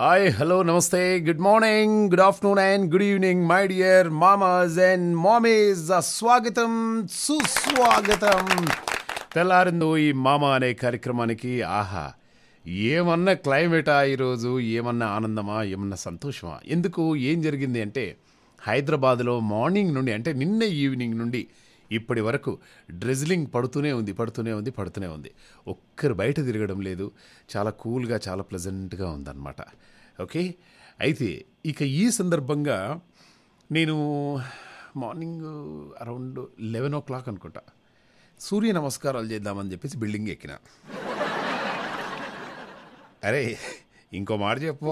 Hi hello నమస్తే good morning good afternoon and good evening my dear మామాజ్ and మామీస్ స్వాగతం సుస్వాగతం తెల్లారిందో ఈ మామ అనే కార్యక్రమానికి ఆహా ఏమన్నా క్లైమేటా ఈరోజు ఏమన్నా ఆనందమా ఏమన్నా సంతోషమా ఎందుకు ఏం జరిగింది అంటే హైదరాబాద్లో మార్నింగ్ నుండి అంటే నిన్న ఈవినింగ్ నుండి ఇప్పటి వరకు డ్రెజ్లింగ్ పడుతూనే ఉంది పడుతూనే ఉంది పడుతూనే ఉంది ఒక్కరు బయట తిరగడం లేదు చాలా కూల్గా చాలా ప్లెజెంట్గా ఉందన్నమాట ఓకే అయితే ఇక ఈ సందర్భంగా నేను morning around eleven o'clock అనుకుంటా సూర్య నమస్కారాలు చేద్దామని చెప్పేసి బిల్డింగ్ ఎక్కిన అరే ఇంకో మాట చెప్పు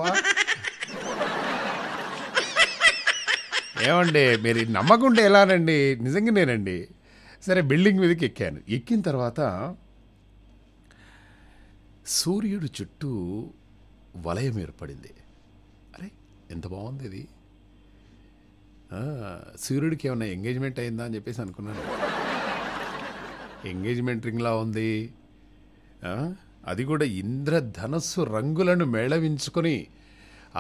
ఏమండి మీరు నమ్మకుంటే ఎలానండి నిజంగా నేనండి సరే బిల్డింగ్ మీదకి ఎక్కాను ఎక్కిన తర్వాత సూర్యుడు చుట్టూ వలయం ఏర్పడింది ఎంత బాగుంది ఇది సూర్యుడికి ఏమన్నా ఎంగేజ్మెంట్ అయిందా అని చెప్పేసి అనుకున్నాను ఎంగేజ్మెంట్ రింగ్లా ఉంది అది కూడా ఇంద్రధనస్సు రంగులను మేళవించుకొని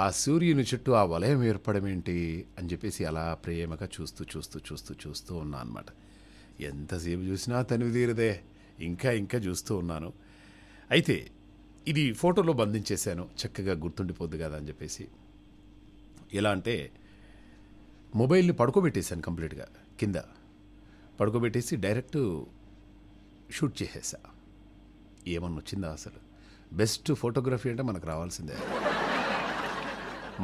ఆ సూర్యుని చుట్టూ ఆ వలయం ఏర్పడమేంటి అని చెప్పేసి అలా ప్రేమగా చూస్తూ చూస్తూ చూస్తూ చూస్తూ ఉన్నా అనమాట ఎంతసేపు చూసినా తనివి తీరదే ఇంకా ఇంకా చూస్తూ ఉన్నాను అయితే ఇది ఫోటోలో బంధించేశాను చక్కగా గుర్తుండిపోద్ది కదా అని చెప్పేసి ఎలా అంటే మొబైల్ని పడుకోబెట్టేశాను కంప్లీట్గా కింద పడుకోబెట్టేసి డైరెక్ట్ షూట్ చేసేసా ఏమన్నా వచ్చిందా అసలు బెస్ట్ ఫోటోగ్రఫీ అంటే మనకు రావాల్సిందే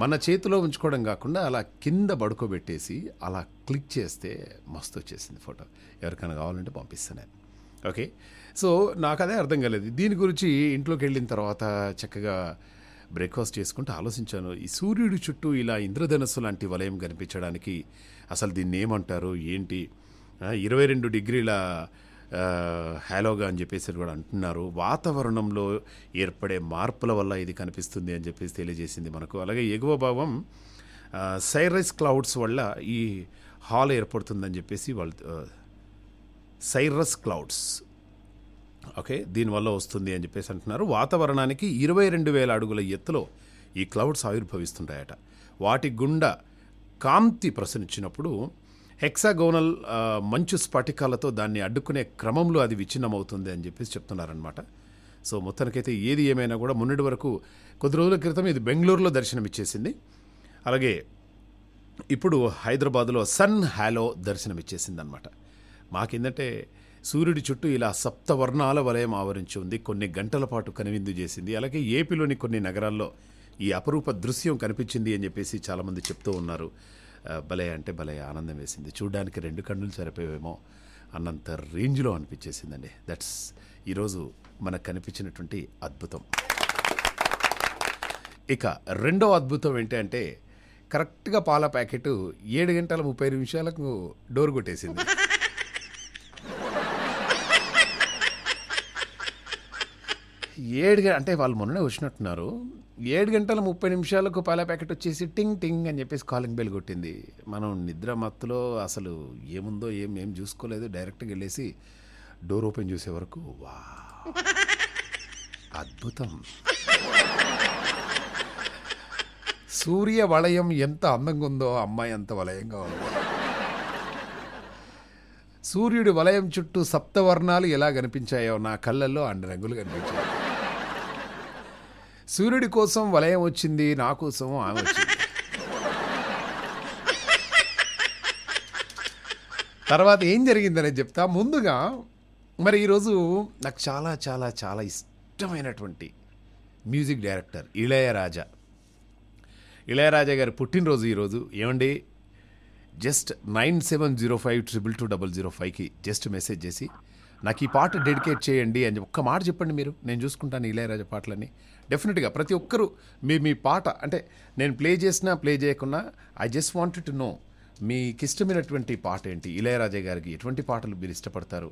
మన చేతిలో ఉంచుకోవడం కాకుండా అలా కింద పడుకోబెట్టేసి అలా క్లిక్ చేస్తే మస్తు వచ్చేసింది ఫోటో ఎవరికైనా కావాలంటే పంపిస్తాను నేను ఓకే సో నాకు అదే అర్థం కాలేదు దీని గురించి ఇంట్లోకి వెళ్ళిన తర్వాత చక్కగా బ్రేక్ఫాస్ట్ చేసుకుంటూ ఆలోచించాను ఈ సూర్యుడి చుట్టూ ఇలా ఇంద్రధనస్సు లాంటి వలయం కనిపించడానికి అసలు దీన్ని ఏమంటారు ఏంటి ఇరవై రెండు డిగ్రీల హ్యాలోగా అని చెప్పేసి కూడా అంటున్నారు వాతావరణంలో ఏర్పడే మార్పుల వల్ల ఇది కనిపిస్తుంది అని చెప్పేసి తెలియజేసింది మనకు అలాగే ఎగువ భావం సైరైస్ క్లౌడ్స్ వల్ల ఈ హాల్ ఏర్పడుతుందని చెప్పేసి వాళ్ళు సైరస్ క్లౌడ్స్ ఓకే దీనివల్ల వస్తుంది అని చెప్పేసి అంటున్నారు వాతావరణానికి ఇరవై రెండు వేల అడుగుల ఎత్తులో ఈ క్లౌడ్స్ ఆవిర్భవిస్తుంటాయట వాటి గుండా కాంతి ప్రసరించినప్పుడు హెక్సాగోనల్ మంచు స్ఫటికాలతో దాన్ని అడ్డుకునే క్రమంలో అది విచ్ఛిన్నమవుతుంది అని చెప్పేసి చెప్తున్నారనమాట సో మొత్తానికైతే ఏది ఏమైనా కూడా మొన్నటి వరకు కొద్ది రోజుల క్రితం ఇది బెంగళూరులో దర్శనమిచ్చేసింది అలాగే ఇప్పుడు హైదరాబాద్లో సన్ హ్యాలో దర్శనమిచ్చేసింది అనమాట మాకేంటంటే సూర్యుడి చుట్టూ ఇలా సప్తవర్ణాల వలయం ఆవరించి ఉంది కొన్ని గంటల పాటు కనువిందు చేసింది అలాగే ఏపీలోని కొన్ని నగరాల్లో ఈ అపరూప దృశ్యం కనిపించింది అని చెప్పేసి చాలామంది చెప్తూ ఉన్నారు భలే అంటే భలే ఆనందం వేసింది చూడడానికి రెండు కన్నులు సరిపోయేమో అన్నంత రేంజ్లో అనిపించేసిందండి దట్స్ ఈరోజు మనకు కనిపించినటువంటి అద్భుతం ఇక రెండో అద్భుతం ఏంటంటే కరెక్ట్గా పాల ప్యాకెట్ ఏడు గంటల ముప్పై నిమిషాలకు డోర్ కొట్టేసింది ఏడు అంటే వాళ్ళు మొన్ననే వచ్చినట్టున్నారు ఏడు గంటల ముప్పై నిమిషాలకు పాల ప్యాకెట్ వచ్చేసి టింగ్ టింగ్ అని చెప్పేసి కాలింగ్ బెల్ కొట్టింది మనం నిద్ర మత్తులో అసలు ఏముందో ఏం ఏం చూసుకోలేదు డైరెక్ట్గా వెళ్ళేసి డోర్ ఓపెన్ చూసే వరకు వా అద్భుతం సూర్య వలయం ఎంత అందంగా ఉందో అమ్మాయి అంత వలయంగా ఉందో సూర్యుడి వలయం చుట్టూ సప్తవర్ణాలు ఎలా కనిపించాయో నా కళ్ళల్లో అండ్ రంగులు కనిపించాయి సూర్యుడి కోసం వలయం వచ్చింది నా కోసం ఆమె తర్వాత ఏం జరిగిందని చెప్తా ముందుగా మరి ఈరోజు నాకు చాలా చాలా చాలా ఇష్టమైనటువంటి మ్యూజిక్ డైరెక్టర్ ఇళయరాజా ఇళయరాజా గారి పుట్టినరోజు ఈరోజు ఏమండి just nine seven zero five triple two double zero ఫైవ్కి జస్ట్ మెసేజ్ చేసి నాకు ఈ పాట డెడికేట్ చేయండి అని ఒక్క మాట చెప్పండి మీరు నేను చూసుకుంటాను ఇళయరాజా పాటలని డెఫినెట్గా ప్రతి ఒక్కరూ మీ మీ పాట అంటే నేను ప్లే చేసినా ప్లే చేయకున్నా I just want to know మీకు ఇష్టమైనటువంటి పాట ఏంటి ఇళయరాజా గారికి ఎటువంటి పాటలు మీరు ఇష్టపడతారు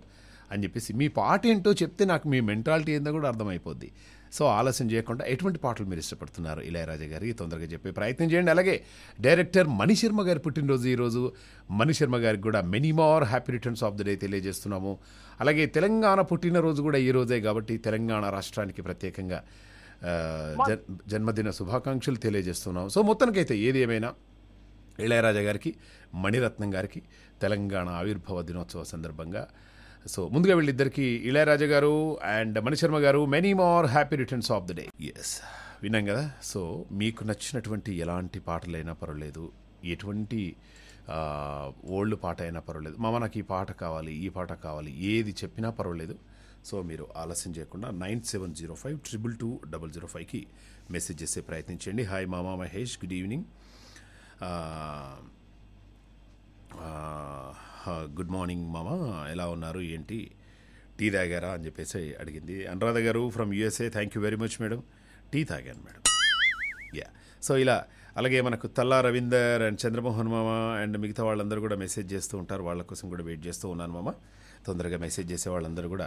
అని చెప్పేసి మీ పాట ఏంటో చెప్తే నాకు మీ మెంటాలిటీ ఏందో కూడా అర్థమైపోద్ది సో ఆలస్యం చేయకుండా ఎటువంటి పాటలు మీరు ఇష్టపడుతున్నారు ఇళయరాజా గారి తొందరగా చెప్పే ప్రయత్నం చేయండి అలాగే డైరెక్టర్ మణిశర్మ గారి పుట్టినరోజు ఈరోజు మణిశర్మ గారికి కూడా many more happy returns of the day తెలియజేస్తున్నాము అలాగే తెలంగాణ పుట్టినరోజు కూడా ఈరోజే కాబట్టి తెలంగాణ రాష్ట్రానికి ప్రత్యేకంగా Uh, జన్మదిన శుభాకాంక్షలు తెలియజేస్తున్నాం సో మొత్తానికి అయితే ఏది ఏమైనా ఇళయరాజా గారికి మణిరత్నం గారికి తెలంగాణ ఆవిర్భావ దినోత్సవ సందర్భంగా సో ముందుగా వీళ్ళిద్దరికి ఇళయరాజా గారు and Manisharma garu many more happy returns of the day yes విన్నాం కదా సో మీకు నచ్చినటువంటి ఎలాంటి పాటలైనా పర్వాలేదు ఎటువంటి ఓల్డ్ పాట అయినా పర్వాలేదు మామ నాకు ఈ పాట కావాలి ఈ పాట కావాలి ఏది చెప్పినా పర్వాలేదు సో మీరు ఆలస్యం చేయకుండా nine seven zero five triple two double zero ఫైవ్కి మెసేజ్ చేసే ప్రయత్నించండి హాయ్ మామా Mahesh good evening good morning మామా ఎలా ఉన్నారు ఏంటి టీ తాగారా అని చెప్పేసి అడిగింది Anuradha garu from USA thank you very much madam tea తాగాను మేడం యా సో ఇలా అలాగే మనకు తల్లా రవీందర్ అండ్ చంద్రమోహన్ మామ అండ్ మిగతా వాళ్ళందరూ కూడా మెసేజ్ చేస్తూ ఉంటారు వాళ్ళ కోసం కూడా వెయిట్ చేస్తూ ఉన్నాను మామ తొందరగా మెసేజ్ చేసే వాళ్ళందరూ కూడా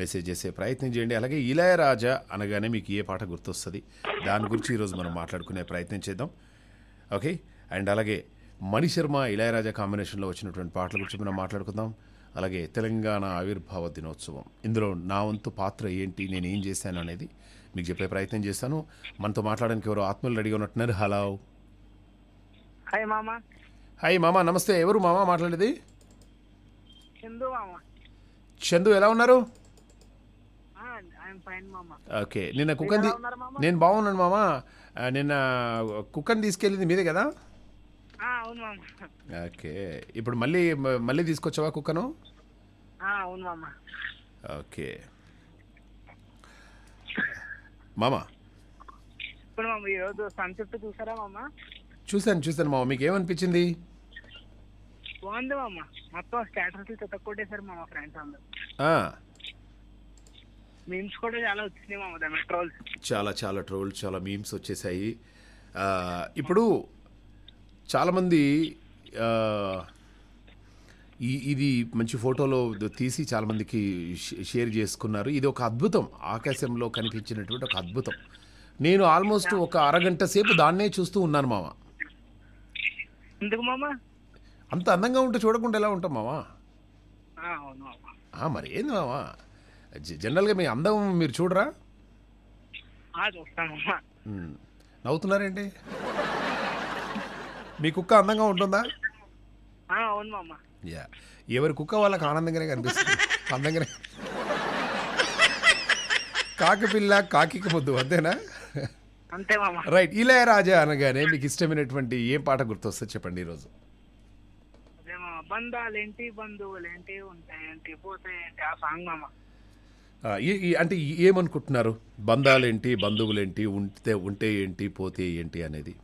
మెసేజ్ చేసే ప్రయత్నం చేయండి అలాగే ఇళయరాజా అనగానే మీకు ఏ పాట గుర్తొస్తుంది దాని గురించి ఈరోజు మనం మాట్లాడుకునే ప్రయత్నం చేద్దాం ఓకే అండ్ అలాగే మణిశర్మ ఇళయరాజా కాంబినేషన్లో వచ్చినటువంటి పాటల గురించి మనం మాట్లాడుకుందాం అలాగే తెలంగాణ ఆవిర్భావ దినోత్సవం ఇందులో నా వంతు పాత్ర ఏంటి నేను ఏం చేశాను అనేది మీకు చెప్పే ప్రయత్నం చేస్తాను మనతో మాట్లాడడానికి ఎవరు ఆత్మలు రెడీగా ఉన్నట్టున్నారు హలో హాయ్ మామా హాయ్ మామా నమస్తే ఎవరు మామా మాట్లాడేది చందు మామా చందు ఎలా ఉన్నారు ఓకే నిన్న కుక్కని నేను బాగున్నాను మామ నిన్న కుక్కని తీసుకెళ్ళింది మీదే కదా ఓకే ఇప్పుడు మళ్ళీ మళ్ళీ తీసుకొచ్చావా కుక్కను ఓకే మామ ఇప్పుడు మామ ఈరోజు సన్సెట్ చూసారా మామ చూసాను చూసాను మామ మీకు ఏమనిపించింది బాగుంది మామ మొత్తం స్టేటస్ కొట్టేశారు మామ ఫ్రెండ్స్ అందరూ మీమ్స్ కూడా చాలా వచ్చినాయి ట్రోల్స్ చాలా చాలా ట్రోల్స్ చాలా మీమ్స్ వచ్చేసాయి ఇప్పుడు చాలామంది ఈ ఇది మంచి ఫోటోలో తీసి చాలామందికి షేర్ చేసుకున్నారు ఇది ఒక అద్భుతం ఆకాశంలో కనిపించినటువంటి ఒక అద్భుతం నేను ఆల్మోస్ట్ ఒక అరగంట సేపు దాన్నే చూస్తూ ఉన్నాను మామ ఎందుకు మామ అంత అందంగా ఉంటే చూడకుండా ఎలా ఉంటాం మామా మరి ఏంది మామా జనరల్గా మీ అందం మీరు చూడరా నవ్వుతున్నారేంటి మీ కుక్క అందంగా ఉంటుందా యా ఎవరి కుక్క వాళ్ళకి ఆనందంగానే కనిపిస్తుంది అందంగానే కాకి పిల్ల కాకి ముద్దు అంతేనా రైట్ ఇలా రాజా అనగానే మీకు ఇష్టమైనటువంటి ఏ పాట గుర్తొస్తుంది చెప్పండి ఈరోజు బంధాలేంటి బంధువులేంటి ఉంటాయేంటి పోతాయేంటి ఆ సాంగ్ మామ అంటే ఏమనుకుంటున్నారు బంధాలేంటి బంధువులేంటి ఉంటే ఉంటే ఏంటి పోతే ఏంటి అనేది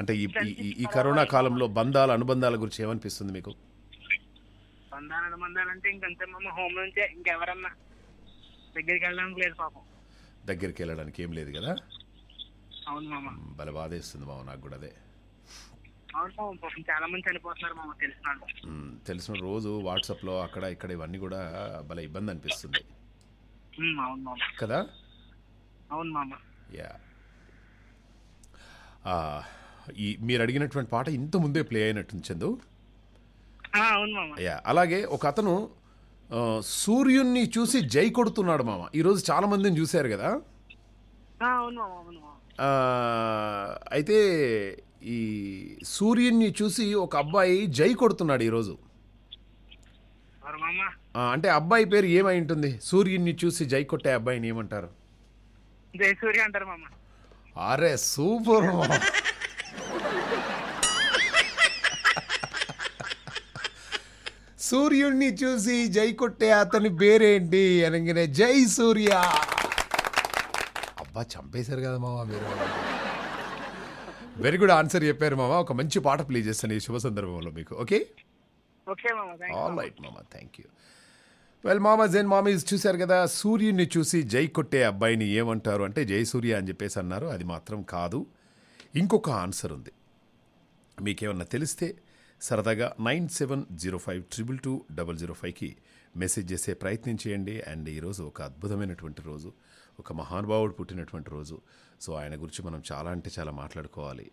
అంటే ఈ ఈ- కరోనా కాలంలో బంధాల అనుబంధాల గురించి ఏమనిపిస్తుంది మీకు బంధాలు అనుబంధాలంటే ఇంకంతే మమ్మ హోమ్ నుంచే ఇంకెవరన్నా దగ్గరికి వెళ్ళడానికి లేదు పాపం దగ్గరికి వెళ్ళడానికి ఏం లేదు కదా అవును మామ భలే బాధేస్తుంది మామ నాకు కూడా అదే చాలా మంది చనిపోతున్నారు మామ తెలిసిన తెలిసిన రోజు వాట్సాప్లో అక్కడ ఇక్కడ ఇవన్నీ కూడా భలే ఇబ్బంది అనిపిస్తుంది కదా అవును యా ఈ మీరు అడిగినటువంటి పాట ఇంత ముందే ప్లే అయినట్టుంది చందు అవును యా అలాగే ఒక అతను సూర్యుణ్ణి చూసి జై కొడుతున్నాడు మామ ఈరోజు చాలా మందిని చూశారు కదా అవును అవును అయితే ఈ సూర్యుణ్ణి చూసి ఒక అబ్బాయి జై కొడుతున్నాడు ఈరోజు అంటే అబ్బాయి పేరు ఏమై ఉంటుంది సూర్యుని చూసి జై కొట్టే అబ్బాయిని ఏమంటారు అంటారు అరే సూపర్ సూర్యుణ్ణి చూసి జై కొట్టే అతని పేరేంటి అనగానే జై సూర్య అబ్బా చంపేశారు కదా మామ మీరు వెరీ గుడ్ ఆన్సర్ చెప్పారు మామ ఒక మంచి పాట ప్లే చేస్తాను ఈ శుభ సందర్భంలో మీకు ఓకే ఆల్ రైట్ మామ థ్యాంక్ యూ వెల్ మామా జైన్ మామీస్ చూశారు కదా సూర్యుడిని చూసి జై కొట్టే అబ్బాయిని ఏమంటారు అంటే జై సూర్య అని చెప్పేసి అన్నారు అది మాత్రం కాదు ఇంకొక ఆన్సర్ ఉంది మీకేమన్నా తెలిస్తే సరదాగా nine seven zero five triple two double zero ఫైవ్కి మెసేజ్ చేసే ప్రయత్నం చేయండి అండ్ ఈరోజు ఒక అద్భుతమైనటువంటి రోజు ఒక మహానుభావుడు పుట్టినటువంటి రోజు సో ఆయన గురించి మనం చాలా అంటే చాలా మాట్లాడుకోవాలి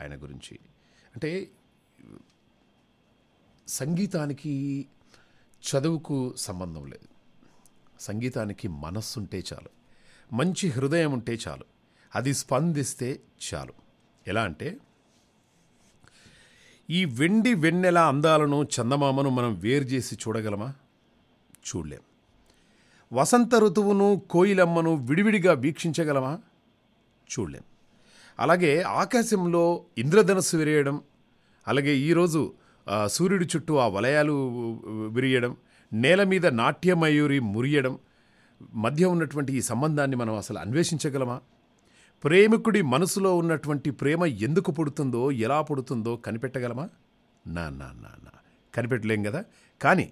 ఆయన గురించి అంటే సంగీతానికి చదువుకు సంబంధం లేదు సంగీతానికి మనస్సుంటే చాలు మంచి హృదయం ఉంటే చాలు అది స్పందిస్తే చాలు ఎలా అంటే ఈ వెండి వెన్నెల అందాలను చందమామను మనం వేరు చేసి చూడగలమా చూడలేం వసంత ఋతువును కోయిలమ్మను విడివిడిగా వీక్షించగలమా చూడలేం అలాగే ఆకాశంలో ఇంద్రధనస్సు విరేయడం అలాగే ఈరోజు సూర్యుడి చుట్టూ ఆ వలయాలు విరియడం నేల మీద నాట్యమయూరి మురియడం మధ్య ఉన్నటువంటి ఈ సంబంధాన్ని మనం అసలు అన్వేషించగలమా ప్రేమికుడి మనసులో ఉన్నటువంటి ప్రేమ ఎందుకు పుడుతుందో ఎలా పుడుతుందో కనిపెట్టగలమా నా నా నా నా కనిపెట్టలేం కదా కానీ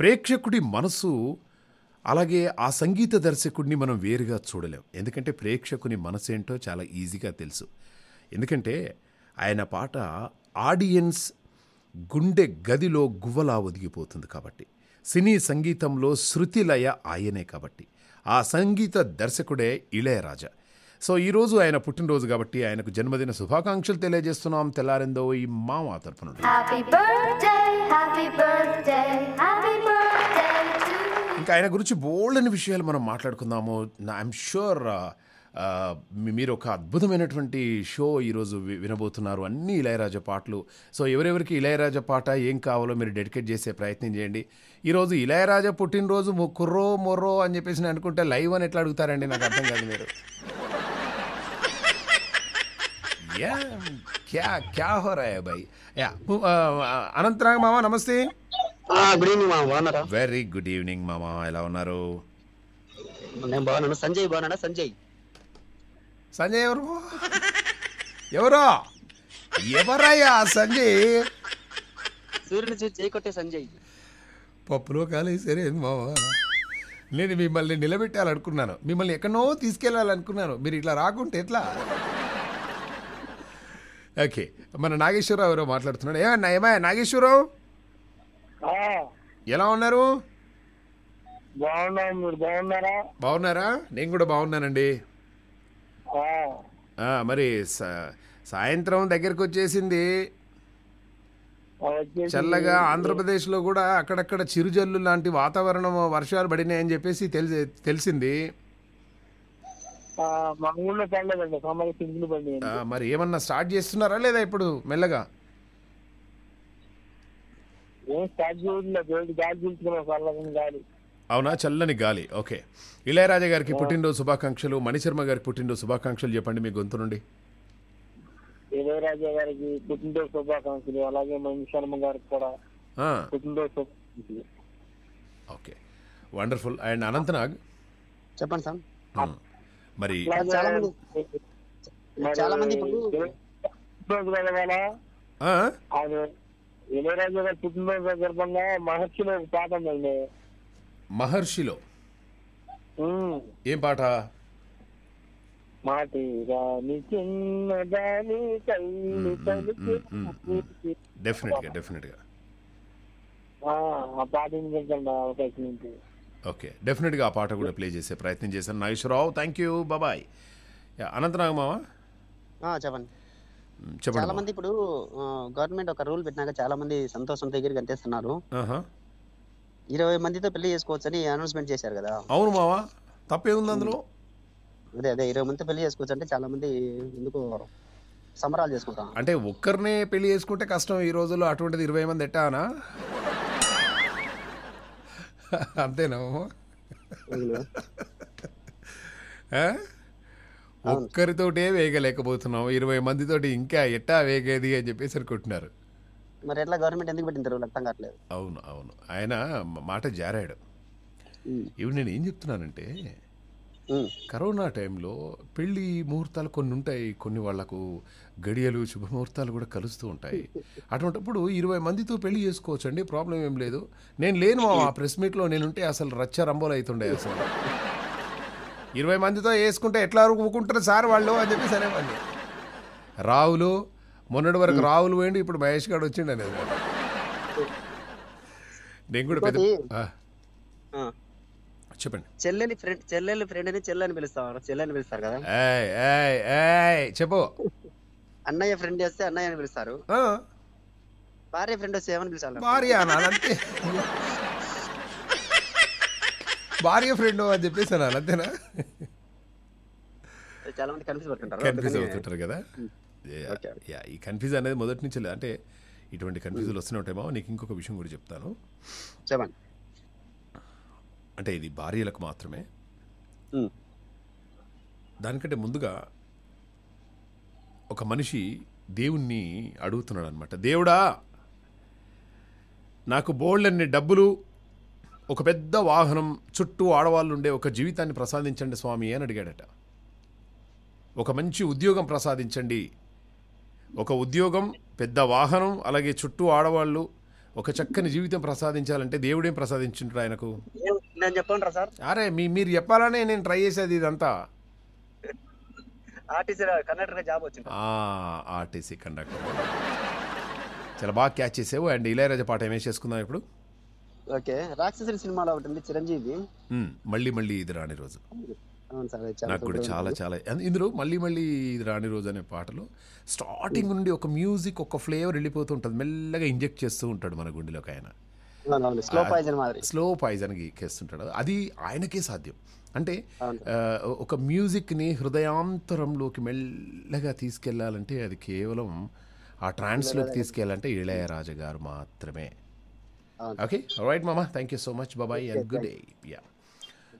ప్రేక్షకుడి మనసు అలాగే ఆ సంగీత దర్శకుడిని మనం వేరుగా చూడలేం ఎందుకంటే ప్రేక్షకుని మనసు ఏంటో చాలా ఈజీగా తెలుసు ఎందుకంటే ఆయన పాట ఆడియన్స్ గుండె గదిలో గువ్వలా ఒదిగిపోతుంది కాబట్టి సినీ సంగీతంలో శృతిలయ ఆయనే కాబట్టి ఆ సంగీత దర్శకుడే ఇళయరాజా సో ఈరోజు ఆయన పుట్టినరోజు కాబట్టి ఆయనకు జన్మదిన శుభాకాంక్షలు తెలియజేస్తున్నాం తెల్లారిందో ఈ మామ తరపు ఇంకా ఆయన గురించి బోల్డని విషయాలు మనం మాట్లాడుకుందాము ఐఎమ్ షూర్ మీరు ఒక అద్భుతమైనటువంటి షో ఈరోజు వినబోతున్నారు అన్ని ఇళయరాజా పాటలు సో ఎవరెవరికి ఇలయరాజా పాట ఏం కావాలో మీరు డెడికేట్ చేసే ప్రయత్నం చేయండి ఈరోజు ఇలయరాజా పుట్టినరోజు కుర్రో మొర్రో అని చెప్పేసి అనుకుంటే లైవ్ అని ఎట్లా అడుగుతారండి నాకు అర్థం కాదు మీరు యా క్యా క్యా హో రాయ యా అనంతరాగ్ మామ నమస్తే గుడ్ ఈవినింగ్ మామ వెరీ గుడ్ ఈవినింగ్ మామ ఎలా ఉన్నారు నేను బాగున్నాను సంజయ్ బాగున్నాడా సంజయ్ సంజయ్ ఎవరు ఎవరు ఎవరయ్యా సంజయ్ సూర్యుని చూసి చేయకొట్టే సంజయ్ పప్పులో సరే మావా నేను మిమ్మల్ని నిలబెట్టాలనుకున్నాను మిమ్మల్ని ఎక్కడో తీసుకెళ్ళాలనుకున్నాను మీరు ఇట్లా రాకుంటే ఎట్లా ఓకే మన నాగేశ్వరరావు ఎవరో మాట్లాడుతున్నాడు ఏమన్నా ఏమయ్య నాగేశ్వరరావు ఎలా ఉన్నారు బాగున్నారా బాగున్నారా నేను కూడా బాగున్నానండి మరి సాయంత్రం దగ్గరకు వచ్చేసింది చల్లగా లో కూడా అక్కడక్కడ చిరుజల్లు లాంటి వాతావరణం వర్షాలు పడినాయని చెప్పేసి తెలిసి తెలిసింది మరి ఏమన్నా స్టార్ట్ చేస్తున్నారా లేదా ఇప్పుడు మెల్లగా ఏం స్టార్ట్ చేయలేదు గాలి అవునా చల్లని గాలి ఓకే ఇళయరాజా గారికి పుట్టినరోజు శుభాకాంక్షలు మణిశర్మ గారికి పుట్టినరోజు శుభాకాంక్షలు చెప్పండి మీ గొంతు నుండి ఇళయరాజా గారికి పుట్టినరోజు శుభాకాంక్షలు అలాగే మణిశర్మ గారికి కూడా పుట్టినరోజు శుభాకాంక్షలు ఓకే వండర్ఫుల్ అండ్ అనంతనాగ్ చెప్పండి సార్ మరి చాలా మంది చాలా మంది పుట్టినరోజు సందర్భంగా మహర్షిలో పాట ఉందండి మహర్షిలో ఏం పాట డెఫినెట్గా డెఫినెట్గా ఓకే డెఫినెట్గా ఆ పాట కూడా ప్లే చేసే ప్రయత్నం చేశాను నాగేశ్వరరావు థ్యాంక్ యూ బాబాయ్ అనంతనాగ మావా చెప్పండి చెప్పండి చాలా మంది ఇప్పుడు గవర్నమెంట్ ఒక రూల్ పెట్టినాక చాలా మంది సంతోషం దగ్గరికి అంతేస్తున్నారు ఇరవై మందితో పెళ్లి చేసుకోవచ్చని అనౌన్స్మెంట్ చేశారు కదా అవును మావా ఉంది అందులో అదే అదే ఇరవై మందితో పెళ్లి చేసుకోవచ్చు అంటే చాలా మంది ఎందుకు సంబరాలు చేసుకుంటాం అంటే ఒక్కరినే పెళ్లి చేసుకుంటే కష్టం ఈ రోజుల్లో అటువంటిది ఇరవై మంది ఎట్టానా అంతేనా ఒక్కరితోటే వేయలేకపోతున్నాం ఇరవై మందితోటి ఇంకా ఎట్టా వేగేది అని చెప్పేసి అనుకుంటున్నారు మరి ఎట్లా గవర్నమెంట్ ఎందుకు పెట్టింది అర్థం కావట్లేదు అవును అవును ఆయన మాట జారాడు ఇవి నేను ఏం చెప్తున్నానంటే కరోనా టైంలో పెళ్లి ముహూర్తాలు కొన్ని ఉంటాయి కొన్ని వాళ్లకు గడియలు శుభముహూర్తాలు కూడా కలుస్తూ ఉంటాయి అటువంటిప్పుడు ఇరవై మందితో పెళ్లి చేసుకోవచ్చు అండి ప్రాబ్లం ఏం లేదు నేను లేను ఆ ప్రెస్ మీట్లో నేనుంటే అసలు రచ్చ రంబోలు అవుతుండే అసలు ఇరవై మందితో వేసుకుంటే ఎట్లా ఊకుంటారు సార్ వాళ్ళు అని చెప్పి సరే వాళ్ళు రావులు మొన్నటి వరకు రావులు పోయిండు ఇప్పుడు మహేష్ గారు వచ్చిండు అనేది నేను కూడా పెద్ద చెప్పండి చెల్లెని ఫ్రెండ్ చెల్లెని అని చెల్లెని పిలుస్తాను చెల్లెని పిలుస్తారు కదా చెప్పు అన్నయ్య ఫ్రెండ్ చేస్తే అన్నయ్య అని పిలుస్తారు భార్య ఫ్రెండ్ వస్తే ఏమని పిలుస్తారు భార్య అంతే భార్య ఫ్రెండ్ అని చెప్పేసి అంతేనా చాలా మంది కన్ఫ్యూజ్ అవుతుంటారు కన్ఫ్యూజ్ అవుతుంటారు కదా యా ఈ కన్ఫ్యూజ్ అనేది మొదటి నుంచి అంటే ఇటువంటి కన్ఫ్యూజులు hmm. వస్తున్నట్టేమో నీకు ఇంకొక విషయం కూడా చెప్తాను చెప్పండి అంటే ఇది భార్యలకు మాత్రమే hmm. దానికంటే ముందుగా ఒక మనిషి దేవుణ్ణి అడుగుతున్నాడు అనమాట దేవుడా నాకు బోల్డన్ని డబ్బులు ఒక పెద్ద వాహనం చుట్టూ ఆడవాళ్ళు ఉండే ఒక జీవితాన్ని ప్రసాదించండి స్వామి అని అడిగాడట ఒక మంచి ఉద్యోగం ప్రసాదించండి ఒక ఉద్యోగం పెద్ద వాహనం అలాగే చుట్టూ ఆడవాళ్ళు ఒక చక్కని జీవితం ప్రసాదించాలంటే దేవుడేం ప్రసాదించుంటాడు ఆయనకు నేను చెప్పండి సార్ అరే మీ మీరు చెప్పాలనే నేను ట్రై చేసేది ఇదంతా ఆర్టీసీ కండక్టర్ జాబ్ వచ్చింది ఆర్టీసీ కండక్టర్ చాలా బాగా క్యాచ్ చేసావు అండ్ ఇలయరాజా పాట ఏమేం చేసుకుందాం ఇప్పుడు ఓకే రాక్షసుని సినిమాలో ఒకటి ఉంది చిరంజీవి మళ్ళీ మళ్ళీ ఇది రాని రోజు నాకు కూడా చాలా చాలా ఇందులో మళ్ళీ మళ్ళీ ఇది రాణి రోజు అనే పాటలో స్టార్టింగ్ నుండి ఒక మ్యూజిక్ ఒక ఫ్లేవర్ వెళ్ళిపోతూ ఉంటుంది మెల్లగా ఇంజెక్ట్ చేస్తూ ఉంటాడు మన గుండెలోకి ఆయన స్లో పాయిజన్ ఎక్కేస్తుంటాడు అది ఆయనకే సాధ్యం అంటే ఒక మ్యూజిక్ని హృదయాంతరంలోకి మెల్లగా తీసుకెళ్లాలంటే అది కేవలం ఆ ట్రాన్స్లోకి తీసుకెళ్ళాలంటే ఇళయరాజా గారు మాత్రమే ఓకే రైట్ మామా థ్యాంక్ యూ సో మచ్ బాబాయ్ and good day yeah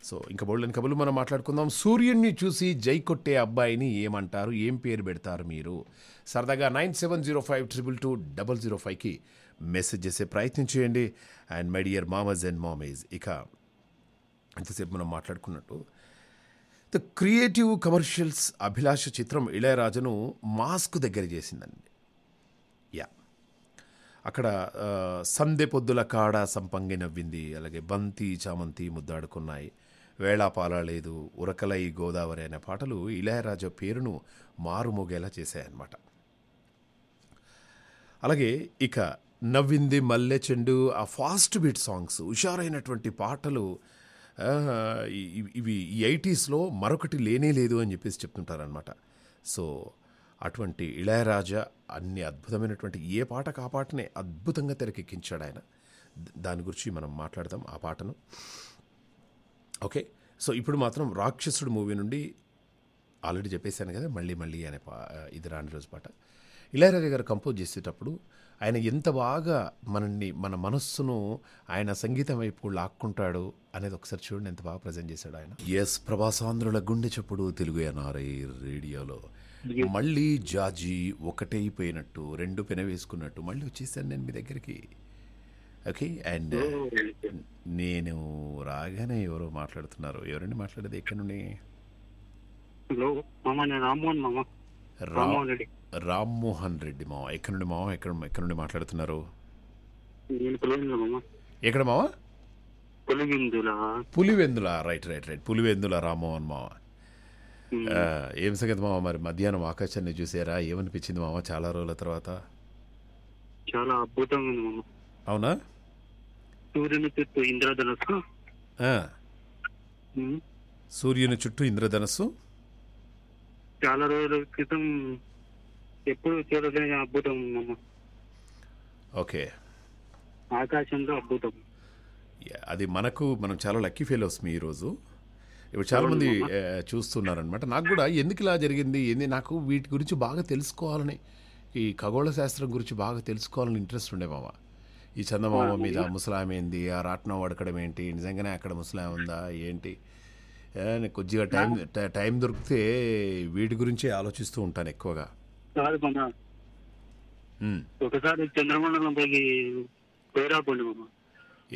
so ఇంకా బోల్డెన్ కబులు మనం మాట్లాడుకుందాం సూర్యుడిని చూసి జై కొట్టే అబ్బాయిని ఏమంటారు ఏం పేరు పెడతారు మీరు సరదాగా nine seven zero five triple two double zero ఫైవ్కి మెసేజ్ చేసే ప్రయత్నం చేయండి అండ్ మై డియర్ మామజ్ అండ్ మామేజ్ ఇక ఇంతసేపు మనం మాట్లాడుకున్నట్టు ద క్రియేటివ్ కమర్షియల్స్ అభిలాష చిత్రం ఇళయరాజను మాస్క్ దగ్గర చేసిందండి యా అక్కడ సందె పొద్దుల కాడ సంపంగి నవ్వింది అలాగే బంతి చామంతి ముద్దాడుకున్నాయి వేళాపాల లేదు ఉరకలై గోదావరి అనే పాటలు ఇళయరాజా పేరును మారుమోగేలా చేశాయన్నమాట అలాగే ఇక నవ్వింది మల్లె చెండు ఆ ఫాస్ట్ బీట్ సాంగ్స్ హుషారైనటువంటి పాటలు ఇవి ఈ ఎయిటీస్లో మరొకటి లేనే లేదు అని చెప్పేసి చెప్తుంటారనమాట సో అటువంటి ఇళయరాజా అన్ని అద్భుతమైనటువంటి ఏ పాట ఆ పాటనే అద్భుతంగా తెరకెక్కించాడు ఆయన దాని గురించి మనం మాట్లాడదాం ఆ పాటను ఓకే సో ఇప్పుడు మాత్రం రాక్షసుడు మూవీ నుండి ఆల్రెడీ చెప్పేశాను కదా మళ్ళీ మళ్ళీ అనే పా ఇది రాని రోజు పాట ఇళయరాజా గారు కంపోజ్ చేసేటప్పుడు ఆయన ఎంత బాగా మనల్ని మన మనస్సును ఆయన సంగీతం వైపు లాక్కుంటాడు అనేది ఒకసారి చూడండి ఎంత బాగా ప్రజెంట్ చేశాడు ఆయన ఎస్ ప్రభాసాంధ్రుల గుండె చెప్పుడు తెలుగు ఎన్ఆర్ఐ రేడియోలో మళ్ళీ జాజీ ఒకటైపోయినట్టు రెండు పెన వేసుకున్నట్టు మళ్ళీ వచ్చేసాను నేను మీ దగ్గరికి ఓకే అండ్ నేను రాగానే ఎవరు మాట్లాడుతున్నారు ఎవరండి మాట్లాడేది ఇక్కడ నుండి రామ్మోహన్ రెడ్డి రామ్మోహన్ రెడ్డి మామ ఎక్కడ నుండి మామ ఎక్కడ ఎక్కడ నుండి మాట్లాడుతున్నారు ఎక్కడ మావా Pulivendula right right right Pulivendula Rammohan మావ ఏం సంగతి మావా మరి మధ్యాహ్నం ఆకాశాన్ని చూసారా ఏమనిపించింది మావా చాలా రోజుల తర్వాత చాలా అద్భుతంగా అవునా సూర్యుని చుట్టూ ఇంద్రధనస్సు సూర్యుని చుట్టూ ఇంద్రధనస్సు చాలా రోజుల క్రితం ఎప్పుడు చూడలేని అద్భుతం ఓకే ఆకాశంలో అద్భుతం అది మనకు మనం చాలా లక్కీ ఫీల్ అవుతుంది ఈరోజు ఇప్పుడు చాలామంది చూస్తున్నారనమాట నాకు కూడా ఎందుకు ఇలా జరిగింది ఏంది నాకు వీటి గురించి బాగా తెలుసుకోవాలని ఈ ఖగోళ శాస్త్రం గురించి బాగా తెలుసుకోవాలని ఇంట్రెస్ట్ ఉండే మామ ఈ చందమామ మీద ముసలాం ఏంది ఆ రాట్నం వడకడం ఏంటి నిజంగానే అక్కడ ముసలాం ఉందా ఏంటి కొద్దిగా టైం టైం దొరికితే వీటి గురించి ఆలోచిస్తూ ఉంటాను ఎక్కువగా ఒకసారి చంద్రమండలం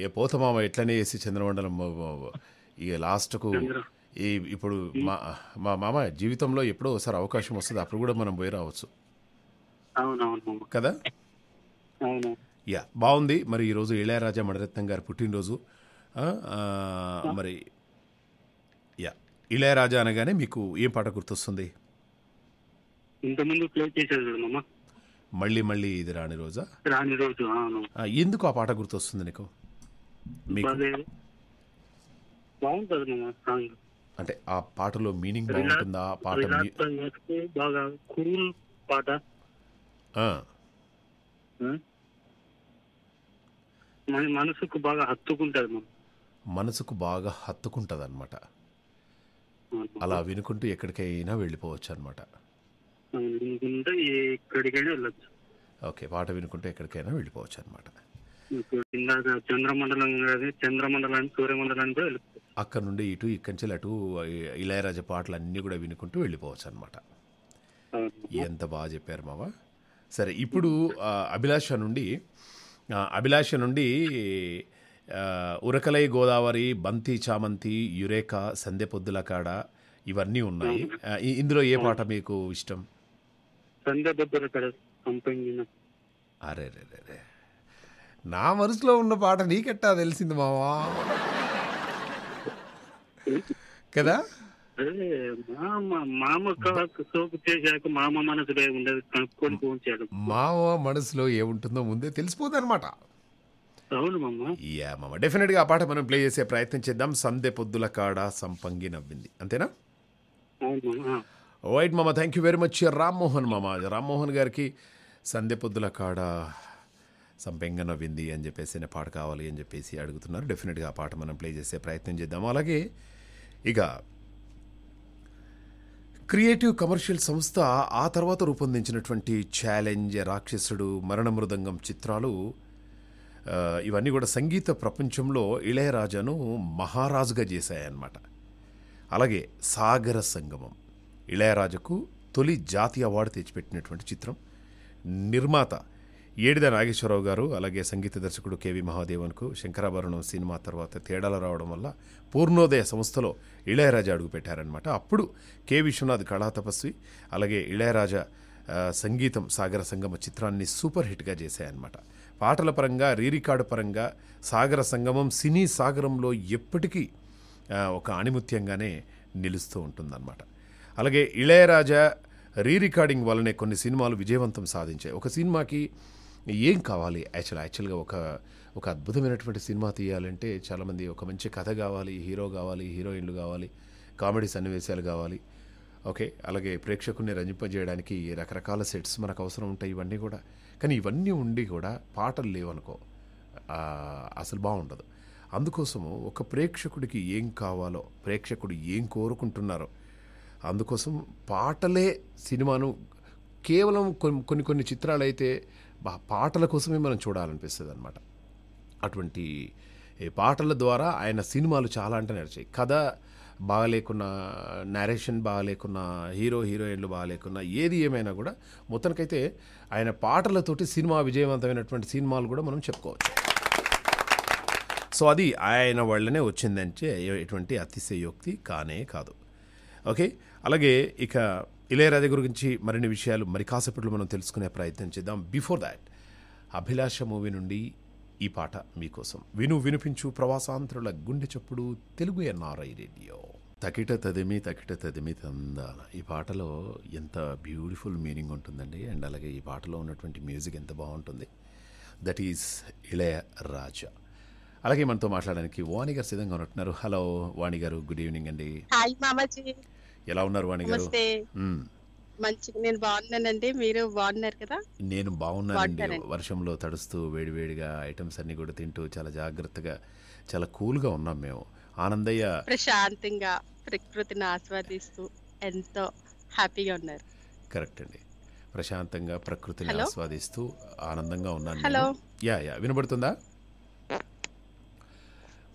ఏ పోతమామ ఎట్లనే వేసి చంద్రమండలం ఇక లాస్ట్కు ఈ ఇప్పుడు మా మా మామ జీవితంలో ఎప్పుడో ఒకసారి అవకాశం వస్తుంది అప్పుడు కూడా మనం పోయి రావచ్చు కదా అవును యా బాగుంది మరి ఈరోజు ఇళయరాజా మణిరత్నం గారి పుట్టినరోజు మరి యా ఇళయరాజా అనగానే మీకు ఏం పాట గుర్తొస్తుంది మళ్ళీ మళ్ళీ ఇది రాని రోజా రాని రోజు ఎందుకు ఆ పాట గుర్తొస్తుంది నీకు మీకు అంటే ఆ పాటలో మీనింగ్ బాగుంటుందా ఆ పాట బాగా కూల్ పాట మనసుకు బాగా హత్తుకుంటది మనసుకు బాగా హత్తుకుంటది అనమాట అలా వినుకుంటూ ఎక్కడికైనా వెళ్ళిపోవచ్చు అనమాట ఎక్కడికైనా ఓకే పాట వినుకుంటూ ఎక్కడికైనా వెళ్ళిపోవచ్చు అనమాట చంద్రమండలానికి అక్కడ నుండి ఇటు ఇక్కడి నుంచి అటు ఇళయరాజ పాటలు అన్ని కూడా వినుకుంటూ వెళ్ళిపోవచ్చు అనమాట ఎంత బాగా చెప్పారు మావా సరే ఇప్పుడు అభిలాష నుండి అభిలాష నుండి ఉరకలై గోదావరి బంతి చామంతి యురేకా సంధ్యపొద్దుల కాడ ఇవన్నీ ఉన్నాయి ఇందులో ఏ పాట మీకు ఇష్టం అరే రే రే నా మనసులో ఉన్న పాట నీకెట్టా తెలిసింది మావా కదా మామ మనసులో ఏముంటుందో ముందే తెలిసిపోదు అనమాట యా మామ డెఫినెట్ గా ఆ పాట మనం ప్లే చేసే ప్రయత్నం చేద్దాం సందే పొద్దుల కాడ సంపంగి నవ్వింది అంతేనా వైట్ మామ thank you very much Rammohan మామ రామ్మోహన్ గారికి సందే పొద్దుల కాడ సంపెంగ నవ్వింది అని చెప్పేసి పాట కావాలి అని చెప్పేసి అడుగుతున్నారు డెఫినెట్గా ఆ పాట మనం ప్లే చేసే ప్రయత్నం చేద్దాం అలాగే ఇక క్రియేటివ్ కమర్షియల్ సంస్థ ఆ తర్వాత రూపొందించినటువంటి ఛాలెంజ్ రాక్షసుడు మరణమృదంగం చిత్రాలు ఇవన్నీ కూడా సంగీత ప్రపంచంలో ఇళయరాజాను మహారాజుగా చేశాయన్నమాట అలాగే సాగర సంగమం ఇళయరాజకు తొలి జాతీయ అవార్డు తెచ్చిపెట్టినటువంటి చిత్రం నిర్మాత ఏడిద నాగేశ్వరరావు గారు అలాగే సంగీత దర్శకుడు కేవి మహాదేవన్కు శంకరాభరణం సినిమా తర్వాత తేడాలు రావడం వల్ల పూర్ణోదయ సంస్థలో ఇళయరాజా అడుగుపెట్టారనమాట అప్పుడు కె విశ్వనాథ్ కళా తపస్వి అలాగే ఇళయరాజా సంగీతం సాగర సంగమ చిత్రాన్ని సూపర్ హిట్గా చేశాయన్నమాట పాటల పరంగా రీరికార్డు పరంగా సాగర సంగమం సినీ సాగరంలో ఎప్పటికీ ఒక ఆణిముత్యంగానే నిలుస్తూ ఉంటుందన్నమాట అలాగే ఇళయరాజా రీ రికార్డింగ్ వల్లనే కొన్ని సినిమాలు విజయవంతం సాధించాయి ఒక సినిమాకి ఏం కావాలి యాక్చువల్ యాక్చువల్గా ఒక ఒక అద్భుతమైనటువంటి సినిమా తీయాలంటే చాలామంది ఒక మంచి కథ కావాలి హీరో కావాలి హీరోయిన్లు కావాలి కామెడీ సన్నివేశాలు కావాలి ఓకే అలాగే ప్రేక్షకుల్ని రంజింపజేయడానికి రకరకాల సెట్స్ మనకు అవసరం ఉంటాయి ఇవన్నీ కూడా కానీ ఇవన్నీ ఉండి కూడా పాటలు లేవనుకో అసలు బాగుండదు అందుకోసము ఒక ప్రేక్షకుడికి ఏం కావాలో ప్రేక్షకుడు ఏం కోరుకుంటున్నారో అందుకోసం పాటలే సినిమాను కేవలం కొన్ని కొన్ని చిత్రాలు అయితే పాటల కోసమే మనం చూడాలనిపిస్తుంది అనమాట అటువంటి పాటల ద్వారా ఆయన సినిమాలు చాలా అంటే నడిచాయి కథ బాగాలేకున్నా నరేషన్ బాగాలేకున్నా హీరో హీరోయిన్లు బాగాలేకున్నా ఏది ఏమైనా కూడా మొత్తానికైతే ఆయన పాటలతోటి సినిమా విజయవంతమైనటువంటి సినిమాలు కూడా మనం చెప్పుకోవచ్చు సో అది ఆయన వాళ్ళనే వచ్చిందంటే ఎటువంటి అతిశయోక్తి కానే కాదు ఓకే అలాగే ఇక ఇళయరాజా గురించి మరిన్ని విషయాలు మరి కాసేపట్లో మనం తెలుసుకునే ప్రయత్నం చేద్దాం బిఫోర్ దాట్ అభిలాష మూవీ నుండి ఈ పాట మీకోసం విను వినిపించు ప్రవాసాంతరుల గుండె చప్పుడు తెలుగు ఎన్ఆర్ఐ రేడియో తకిట తదిమి తకిట తదిమి తందాన ఈ పాటలో ఎంత బ్యూటిఫుల్ మీనింగ్ ఉంటుందండి అండ్ అలాగే ఈ పాటలో ఉన్నటువంటి మ్యూజిక్ ఎంత బాగుంటుంది దట్ ఈస్ ఇళయ రాజా అలాగే మనతో మాట్లాడడానికి వాణి గారు సిద్ధంగా ఉన్నట్టున్నారు హలో వాణి గారు గుడ్ ఈవినింగ్ అండి ఎలా ఉన్నారు వాణి గారు మంచిగా నేను బాగున్నానండి మీరు బాగున్నారు కదా నేను బాగున్నానండి వర్షంలో తడుస్తూ వేడివేడిగా ఐటమ్స్ అన్ని కూడా తింటూ చాలా జాగ్రత్తగా చాలా కూల్గా ఉన్నాం మేము ఆనందయ్య ప్రశాంతంగా ప్రకృతిని ఆస్వాదిస్తూ ఎంతో హ్యాపీగా ఉన్నారు కరెక్ట్ అండి ప్రశాంతంగా ప్రకృతిని ఆస్వాదిస్తూ ఆనందంగా ఉన్నాను హలో యా యా వినబడుతుందా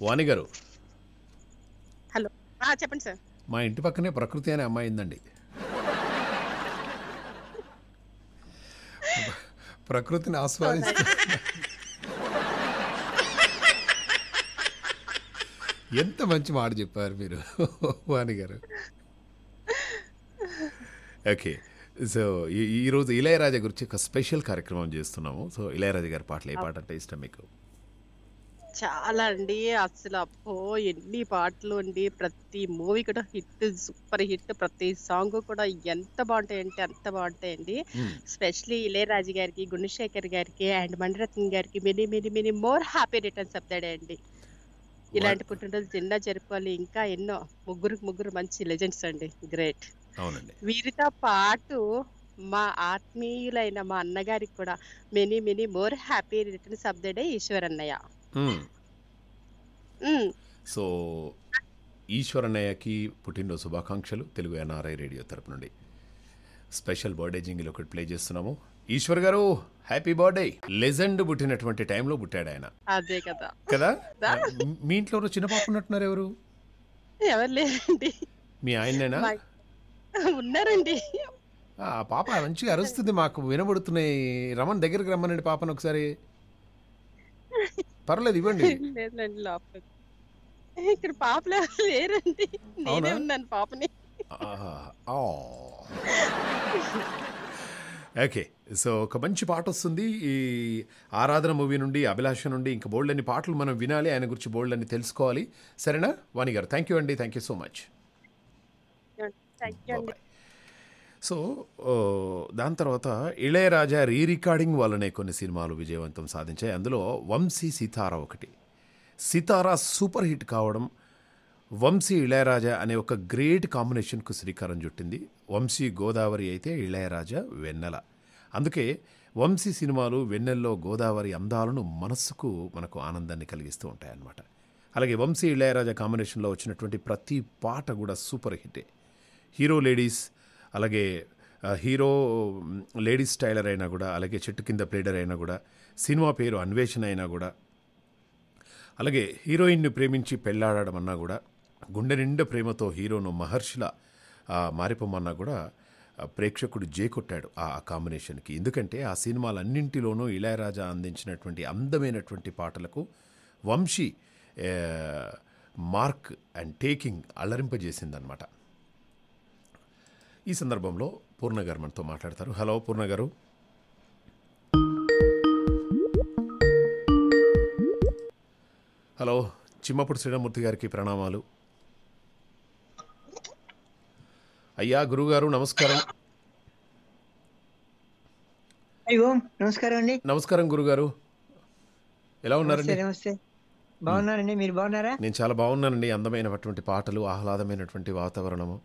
వాణి గారు హలో చెప్పండి సార్ మా ఇంటి పక్కనే ప్రకృతి అనే అమ్మాయిందండి ప్రకృతిని ఆస్వాదిస్తూ ఎంత మంచి మాట చెప్పారు మీరు వాణి గారు ఓకే సో ఈ ఈరోజు ఇళయరాజా గురించి ఒక స్పెషల్ కార్యక్రమం చేస్తున్నాము సో ఇళయరాజా గారి పాటలు ఏ పాట అంటే ఇష్టం మీకు చాలా అండి అసలు అబ్బో ఎన్ని పాటలు అండి ప్రతి మూవీ కూడా హిట్ సూపర్ హిట్ ప్రతి సాంగ్ కూడా ఎంత బాగుంటాయంటే అంత బాగుంటాయండి స్పెషలీ ఇళయరాజు గారికి గుణశేఖర్ గారికి అండ్ మణిరత్న గారికి many many many more happy returns of అండి ఇలాంటి పుట్టినరోజు జిల్లా జరుపుకోవాలి ఇంకా ఎన్నో ముగ్గురు ముగ్గురు మంచి లెజెండ్స్ అండి గ్రేట్ వీరితో పాటు మా ఆత్మీయులైన మా అన్నగారికి కూడా many many more happy returns of the day Eshwar అన్నయ్య ఉమ్. Hmm. So hmm. ఈశ్వరన్నయ్యకి పుట్టినరోజు శుభాకాంక్షలు తెలుగు ఎన్ఆర్ఐ రేడియో తరపు నుండి స్పెషల్ బర్త్డే జింగిల్ ఒకటి ప్లే చేస్తున్నాము ఈశ్వర్ గారు హ్యాపీ బర్త్డే లెజెండ్ పుట్టినటువంటి టైంలో పుట్టాడు ఆయన అదే కదా కదా మీ ఇంట్లో చిన్న పాప ఉన్నట్టున్నారు ఎవరు ఎవరు లేరండి మీ ఆయన్నేనా ఉన్నారండి ఆ పాప మంచిగా అరుస్తుంది మాకు వినబడుతున్నాయి రమణ్ దగ్గరికి రమ్మనండి పాపను ఒకసారి పర్లేదు ఇవ్వండి ఇక్కడ లేరండి నేనే ఉన్నాను పాపని ఓకే సో ఒక మంచి పాట వస్తుంది ఈ ఆరాధన మూవీ నుండి అభిలాష నుండి ఇంకా బోల్డ్ అన్ని పాటలు మనం వినాలి ఆయన గురించి బోల్డ్ అని తెలుసుకోవాలి సరేనా వాణి గారు థ్యాంక్ యూ అండి thank you so much thank you so దాని తర్వాత ఇళయరాజా రీ రికార్డింగ్ వల్లనే కొన్ని సినిమాలు విజయవంతం సాధించాయి అందులో వంశీ సితారా ఒకటి సితారా సూపర్ హిట్ కావడం వంశీ ఇళయరాజా అనే ఒక గ్రేట్ కాంబినేషన్కు శ్రీకారం చుట్టింది వంశీ గోదావరి అయితే ఇళయరాజా వెన్నెల అందుకే వంశీ సినిమాలు వెన్నెల్లో గోదావరి అందాలను మనస్సుకు మనకు ఆనందాన్ని కలిగిస్తూ ఉంటాయన్నమాట అలాగే వంశీ ఇళయరాజా కాంబినేషన్లో వచ్చినటువంటి ప్రతి పాట కూడా సూపర్ హిట్ హీరో లేడీస్ అలాగే హీరో లేడీస్ టైలర్ అయినా కూడా అలాగే చెట్టు కింద ప్లేడర్ అయినా కూడా సినిమా పేరు అన్వేషణ అయినా కూడా అలాగే హీరోయిన్ని ప్రేమించి పెళ్ళాడడం అన్నా కూడా గుండె నిండా ప్రేమతో హీరోను మహర్షిల మారిపోమన్నా కూడా ప్రేక్షకుడు జేకొట్టాడు ఆ కాంబినేషన్కి ఎందుకంటే ఆ సినిమాలన్నింటిలోనూ ఇళయరాజా అందించినటువంటి అందమైనటువంటి పాటలకు వంశీ మార్క్ అండ్ టేకింగ్ అలరింపజేసిందనమాట ఈ సందర్భంలో పూర్ణ గారు మనతో మాట్లాడతారు హలో పూర్ణ గారు హలో చిమ్మప్పుడు శ్రీరామూర్తి గారికి ప్రణామాలు అయ్యా గురుగారు నమస్కారం నమస్కారం అండి నమస్కారం గురుగారు ఎలా ఉన్నారండి నమస్తే బాగున్నారండి మీరు బాగున్నారా నేను చాలా బాగున్నానండి అందమైనటువంటి పాటలు ఆహ్లాదమైనటువంటి వాతావరణము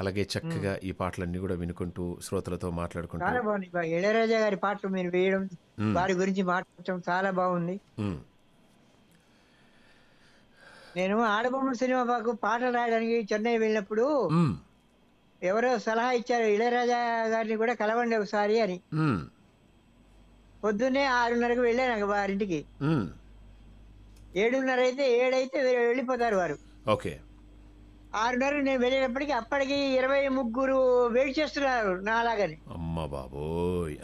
అలాగే చక్కగా ఈ పాటలన్నీ కూడా వినుకుంటూ శ్రోతలతో మాట్లాడుకుంటూ ఇళయరాజా గారి పాటలు మీరు వేయడం వారి గురించి మాట్లాడటం చాలా బాగుంది నేను ఆడబొమ్మ సినిమాకు పాటలు రాయడానికి చెన్నై వెళ్ళినప్పుడు ఎవరో సలహా ఇచ్చారు ఇళయరాజా గారిని కూడా కలవండి ఒకసారి అని పొద్దున్నే ఆరున్నరకు వెళ్ళాను వారింటికి ఏడున్నర అయితే ఏడైతే వెళ్ళిపోతారు వారు ఓకే ఆరున్నర నేను వెళ్ళినప్పటికీ అప్పటికి ఇరవై ముగ్గురు వెయిట్ చేస్తున్నారు నాలాగని అమ్మ బాబోయ్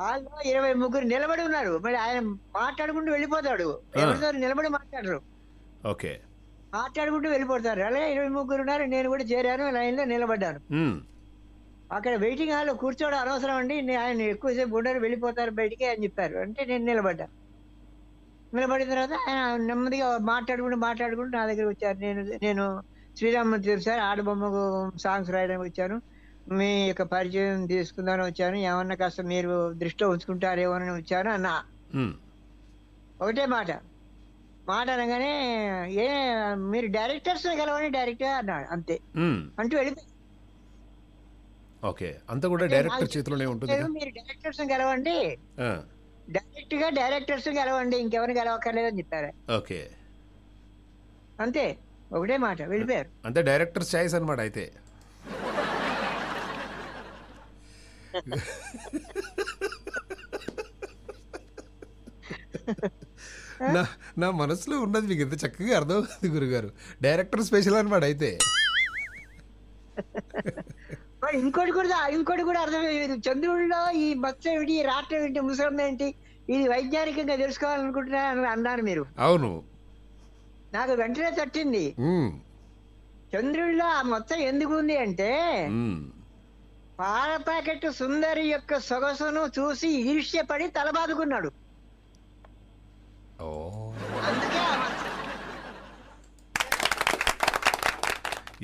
వాళ్ళు ఇరవై ముగ్గురు నిలబడి ఉన్నారు మరి ఆయన మాట్లాడుకుంటూ వెళ్ళిపోతాడు ఎవరితో నిలబడి మాట్లాడరు ఓకే మాట్లాడుకుంటూ వెళ్ళిపోతారు అలాగే ఇరవై ముగ్గురు ఉన్నారు నేను కూడా చేరాను లైన్ లో నిలబడ్డాను అక్కడ వెయిటింగ్ హాల్లో కూర్చోవడం అనవసరం అండి ఆయన ఎక్కువసేపు ఉండరు వెళ్ళిపోతారు బయటికి అని చెప్పారు అంటే నేను నిలబడ్డాను నిలబడిన తర్వాత ఆయన నెమ్మదిగా మాట్లాడుకుంటూ మాట్లాడుకుంటూ నా దగ్గర వచ్చారు నేను నేను శ్రీరాములు తెలుసు సార్ ఆడబొమ్మకు సాంగ్స్ రాయడానికి వచ్చాను మీ యొక్క పరిచయం తీసుకుందామని వచ్చాను ఏమన్నా కాస్త మీరు దృష్టిలో ఉంచుకుంటారేమోనని వచ్చాను అన్న ఒకటే మాట మాట అనగానే ఏ మీరు డైరెక్టర్స్ కలవని డైరెక్టర్ అన్నాడు అంతే అంటూ వెళ్ళి ఓకే అంతా కూడా డైరెక్టర్ చేతిలోనే ఉంటుంది మీరు డైరెక్టర్స్ కలవండి డైరెక్ట్ గా డైరెక్టర్స్ కలవండి ఇంకెవరిని కలవక్కర్లేదని చెప్పారు ఓకే అంతే ఒకటే మాట వెళ్ళిపోయారు అంటే డైరెక్టర్ ఛాయిస్ అనమాట అయితే నా మనసులో ఉన్నది మీకు ఇంత చక్కగా అర్థమవుతుంది గురుగారు డైరెక్టర్ స్పెషల్ అనమాట అయితే ఇంకోటి కూడా ఇంకోటి కూడా అర్థమయ్యేది చంద్రుడిలో ఈ మచ్చ ఏమిటి రాట్నం ఏంటి ముసలం ఏంటి ఇది వైజ్ఞానికంగా తెలుసుకోవాలనుకుంటున్నా అన్నారు మీరు అవును నాకు వెంటనే తట్టింది చంద్రుడిలో ఆ మొత్తం ఎందుకు ఉంది అంటే పాల ప్యాకెట్ సుందరి యొక్క సొగసును చూసి ఈర్ష్యపడి తలబాదుకున్నాడు అందుకే